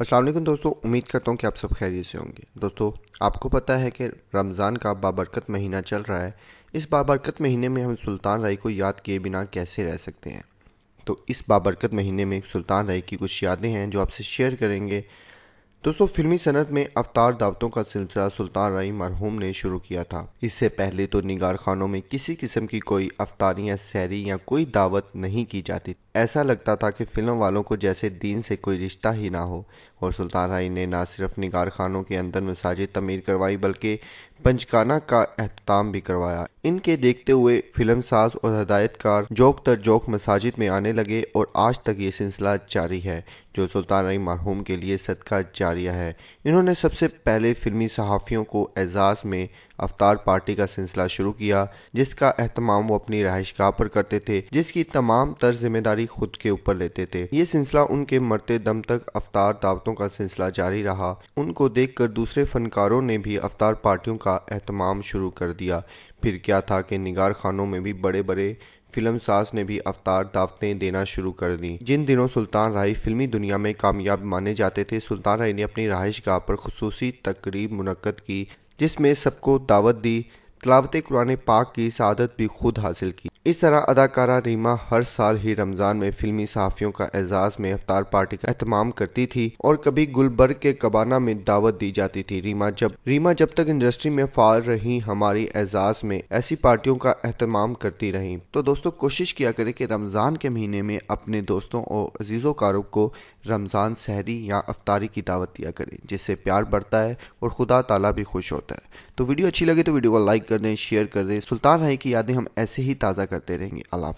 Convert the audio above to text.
असलम दोस्तों उम्मीद करता हूँ कि आप सब खैरियत से होंगे दोस्तों आपको पता है कि रमज़ान का बाबरकत महीना चल रहा है इस बाबरकत महीने में हम सुल्तान राय को याद किए बिना कैसे रह सकते हैं तो इस बाबरकत महीने में सुल्तान राय की कुछ यादें हैं जो आपसे शेयर करेंगे दोस्तों फिल्मी सनत में अवतार दावतों का सिलसिला सुल्तान राय मरहूम ने शुरू किया था इससे पहले तो निगार खानों में किसी किस्म की कोई अवतारियाँ सैरी या कोई दावत नहीं की जाती ऐसा लगता था कि फ़िल्म वालों को जैसे दीन से कोई रिश्ता ही ना हो और सुल्तान राय ने ना सिर्फ निगार खानों के अंदर मसाजिद तमीर करवाई बल्कि पंचकाना का अहतमाम भी करवाया इनके देखते हुए फिल्म साज और हदायतकार जोक तर जोक मसाजिद में आने लगे और आज तक ये सिलसिला जारी है जो सुल्तान रही मरहूम के लिए सदका जारिया है इन्होंने सबसे पहले फिल्मी सहाफ़ियों को एजाज़ में अवतार पार्टी का सिलसिला शुरू किया जिसका अहतमाम वो अपनी रहाइश गाह पर करते थे जिसकी तमाम तर जिम्मेदारी जिम्मेदारी खुद के ऊपर लेते थे ये सिलसिला उनके मरते दम तक अवतार दावतों का सिलसिला जारी रहा उनको कर दूसरे फनकारों ने भी अवतार पार्टियों का अहतमाम शुरू कर दिया फिर क्या था कि निगार खानों में भी बड़े बड़े फिल्म सास ने भी अवतार दावतें देना शुरू कर दी जिन दिनों सुल्तान राय फिल्मी दुनिया में कामयाब माने जाते थे सुल्तान राय ने अपनी रहाइश गाह पर खसूसी तकरीब मुनद की जिसमें सबको दावत दी तलावत कुरान पाक की सदत भी खुद हासिल की इस तरह अदाकारा रीमा हर साल ही रमज़ान में फिल्मी सहाफ़ियों का एजाज़ में अवतार पार्टी का अहतमाम करती थी और कभी गुलबर्ग के कबाना में दावत दी जाती थी रीमा जब रीमा जब तक इंडस्ट्री में फाल रही हमारी एजाज में ऐसी पार्टियों का अहतमाम करती रहीं तो दोस्तों कोशिश किया करे कि रमज़ान के महीने में अपने दोस्तों और अजीज़ो कारों को रमज़ान सहरी या अफतारी की दावत दिया करें जिससे प्यार बढ़ता है और खुदा ताला भी खुश होता है तो वीडियो अच्छी लगे तो वीडियो को लाइक कर दें शेयर कर दें सुल्तान राय की यादें हम ऐसे ही ताज़ा cartera a la